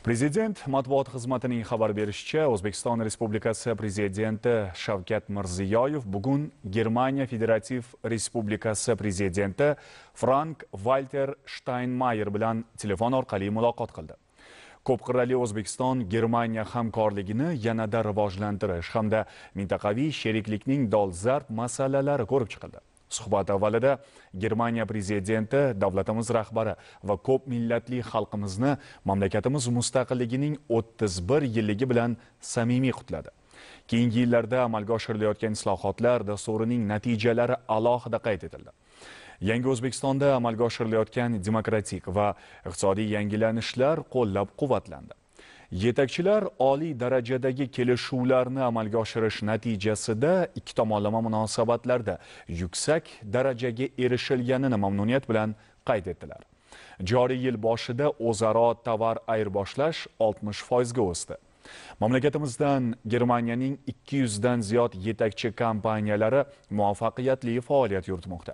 Prezident matbuot xizmatining xabar berishicha, O'zbekiston Respublikasi prezidenti Shavkat Mirziyoyev bugun Germaniya Federativ Respublikasi prezidenti Frank Walter Steinmeier bilan telefon orqali muloqot qildi. Ko'p qirrali O'zbekiston Germaniya hamkorligini yanada rivojlantirish hamda mintaqaviy sheriklikning dolzarb masalalari ko'rib chiqildi. Suhbat avvalida Germaniya prezidenti, davlatimiz rahbari va ko'p millatli xalqimizni mamlakatimiz mustaqilligining 31 yilligi bilan samimiy qutladi. Keyingi yillarda amalga oshirilayotgan islohotlar dasturining natijalari alohida qayd etildi. Yangi O'zbekistonda amalga oshirilayotgan demokratik va iqtisodiy yangilanishlar qo'llab-quvvatlandi. Yetakchilar oliy darajadagi kelishuvlarni amalga oshirish natijasida ikki tomonlama munosabatlarda yuksak darajaga erishilganini mamnuniyat bilan qayd etdilar. Joriy yil boshida o'zaro tovar ayirboshlash 60 foizga o'sdi. Mamlakatimizdan Germaniyaning 200 dan ziyod yetakchi kompaniyalari muvaffaqiyatli faoliyat yuritmoqda.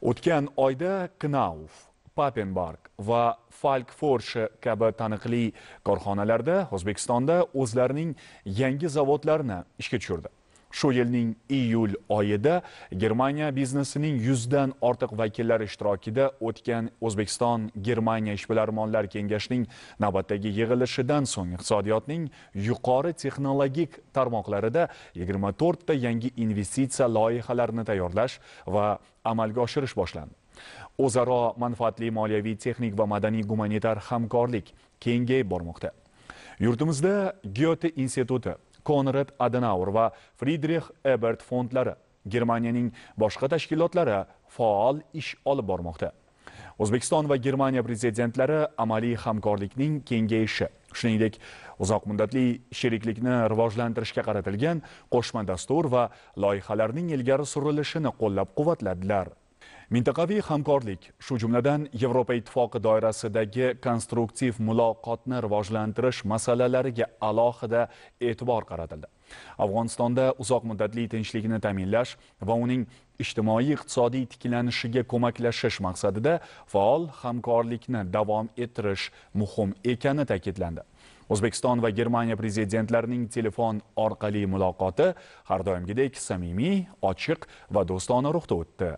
O'tgan oyda Knauf Papenbark va Falkforsh kabi taniqli korxonalarda O'zbekistonda o'zlarining yangi zavodlarini ishga tushirdi. Shu yilning iyul oyida Germaniya biznesining 100 dan ortiq vakillari ishtirokida o'tgan O'zbekiston-Germaniya ishbilarmonlar kengashining navbatdagi yig'ilishidan so'ng iqtisodiyotning yuqori texnologik tarmoqlarida 24 ta yangi investitsiya loyihalarini tayyorlash va amalga oshirish boshlandi. o'zaro manfaatli moliyaviy texnik va madaniy gumanitar hamkorlik kengayib bormoqda yurtimizda Goethe instituti konrad adenauer va Friedrich ebert fondlari germaniyaning boshqa tashkilotlari faol ish olib bormoqda o'zbekiston va germaniya prezidentlari amaliy hamkorlikning kengayishi shuningdek uzoq muddatli sheriklikni rivojlantirishga qaratilgan qo'shma dastur va loyihalarning ilgari surilishini qo'llab quvvatladilar mintaqaviy hamkorlik shu jumladan yevropa ittifoqi doirasidagi konstruktiv muloqotni rivojlantirish masalalariga alohida e'tibor qaratildi afg'onistonda uzoq muddatli tinchlikni ta'minlash va uning ijtimoiy iqtisodiy tiklanishiga ko'maklashish maqsadida faol hamkorlikni davom ettirish muhim ekani ta'kidlandi o'zbekiston va germaniya prezidentlarining telefon orqali muloqoti har doimgidek samimiy ochiq va do'stona ruhda o'tdi